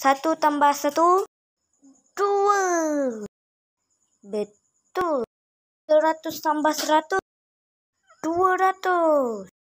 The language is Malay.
Satu tambah satu. Dua. Betul. Seratus tambah seratus. Dua ratus.